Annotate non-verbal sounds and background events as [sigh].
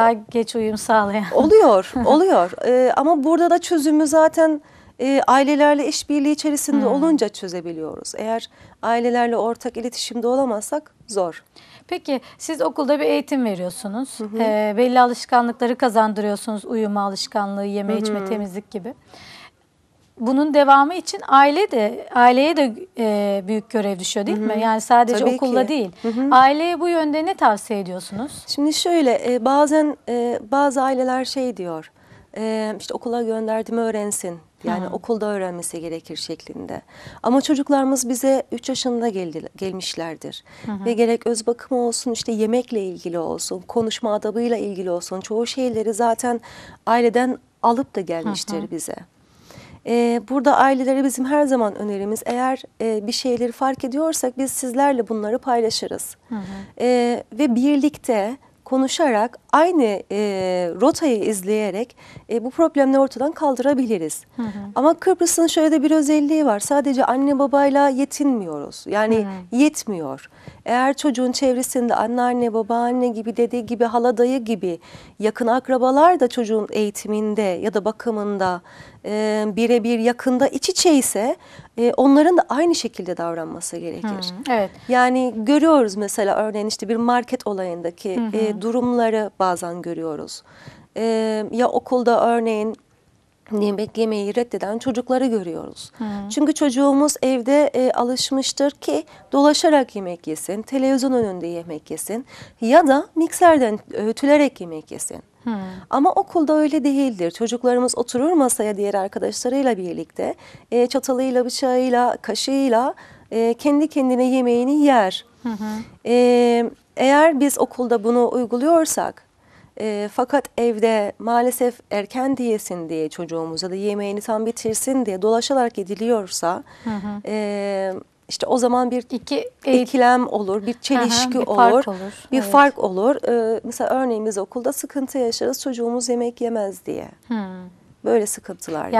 Daha geç uyum sağlayan. [laughs] Oluyor, oluyor. Ee, ama burada da çözümü zaten e, ailelerle işbirliği içerisinde hmm. olunca çözebiliyoruz. Eğer ailelerle ortak iletişimde olamazsak zor. Peki siz okulda bir eğitim veriyorsunuz. Hı hı. E, belli alışkanlıkları kazandırıyorsunuz. Uyuma alışkanlığı, yeme hı hı. içme, temizlik gibi bunun devamı için aile de aileye de e, büyük görev düşüyor değil Hı -hı. mi? Yani sadece Tabii okulla ki. değil. Hı -hı. Aileye bu yönde ne tavsiye ediyorsunuz? Şimdi şöyle e, bazen e, bazı aileler şey diyor. E, işte okula gönderdim öğrensin. Yani Hı -hı. okulda öğrenmesi gerekir şeklinde. Ama çocuklarımız bize 3 yaşında geldi, gelmişlerdir. Hı -hı. Ve gerek öz bakımı olsun, işte yemekle ilgili olsun, konuşma adabıyla ilgili olsun. Çoğu şeyleri zaten aileden alıp da gelmiştir Hı -hı. bize. E, burada ailelere bizim her zaman önerimiz eğer e, bir şeyleri fark ediyorsak biz sizlerle bunları paylaşırız. Hı hı. E, ve birlikte konuşarak aynı e, rotayı izleyerek e, bu problemleri ortadan kaldırabiliriz. Hı hı. Ama Kıbrıs'ın şöyle de bir özelliği var. Sadece anne babayla yetinmiyoruz. Yani hı. yetmiyor. Eğer çocuğun çevresinde anne anne, baba anne gibi, dede gibi, hala dayı gibi yakın akrabalar da çocuğun eğitiminde ya da bakımında e, birebir yakında iç içe ise ee, onların da aynı şekilde davranması gerekir. Hı, evet. Yani görüyoruz mesela örneğin işte bir market olayındaki hı e, hı. E, durumları bazen görüyoruz. E, ya okulda örneğin yemek yemeyi reddeden çocukları görüyoruz. Hı. Çünkü çocuğumuz evde e, alışmıştır ki dolaşarak yemek yesin, televizyon önünde yemek yesin ya da mikserden öğütülerek yemek yesin. Hı. Ama okulda öyle değildir. Çocuklarımız oturur masaya diğer arkadaşlarıyla birlikte e, çatalıyla, bıçağıyla, kaşığıyla e, kendi kendine yemeğini yer. Hı E, eğer biz okulda bunu uyguluyorsak e, fakat evde maalesef erken diyesin diye çocuğumuz da yemeğini tam bitirsin diye dolaşarak gidiliyorsa hı hı. E, işte o zaman bir İki, ikilem olur, bir çelişki hı hı, bir olur, olur, bir evet. fark olur. Ee, mesela örneğimiz okulda sıkıntı yaşarız çocuğumuz yemek yemez diye. Hı. Böyle sıkıntılar. Yani